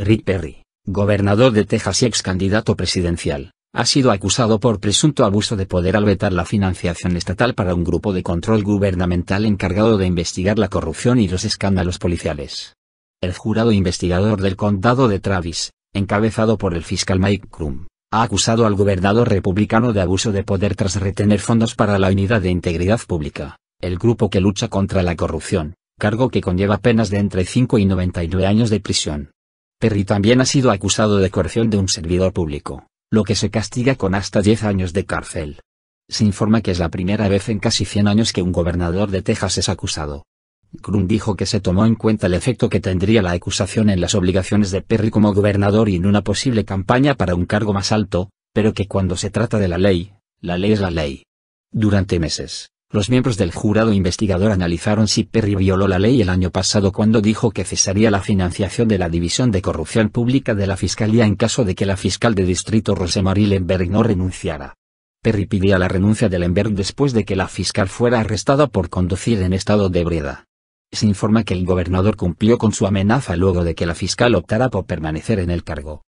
Rick Perry, gobernador de Texas y ex candidato presidencial, ha sido acusado por presunto abuso de poder al vetar la financiación estatal para un grupo de control gubernamental encargado de investigar la corrupción y los escándalos policiales. El jurado investigador del condado de Travis, encabezado por el fiscal Mike Krum, ha acusado al gobernador republicano de abuso de poder tras retener fondos para la Unidad de Integridad Pública, el grupo que lucha contra la corrupción, cargo que conlleva penas de entre 5 y 99 años de prisión. Perry también ha sido acusado de coerción de un servidor público, lo que se castiga con hasta 10 años de cárcel. Se informa que es la primera vez en casi 100 años que un gobernador de Texas es acusado. Grun dijo que se tomó en cuenta el efecto que tendría la acusación en las obligaciones de Perry como gobernador y en una posible campaña para un cargo más alto, pero que cuando se trata de la ley, la ley es la ley. Durante meses, los miembros del jurado investigador analizaron si Perry violó la ley el año pasado cuando dijo que cesaría la financiación de la División de Corrupción Pública de la Fiscalía en caso de que la fiscal de distrito Rosemary Lemberg no renunciara. Perry pidía la renuncia de Lemberg después de que la fiscal fuera arrestada por conducir en estado de ebriedad. Se informa que el gobernador cumplió con su amenaza luego de que la fiscal optara por permanecer en el cargo.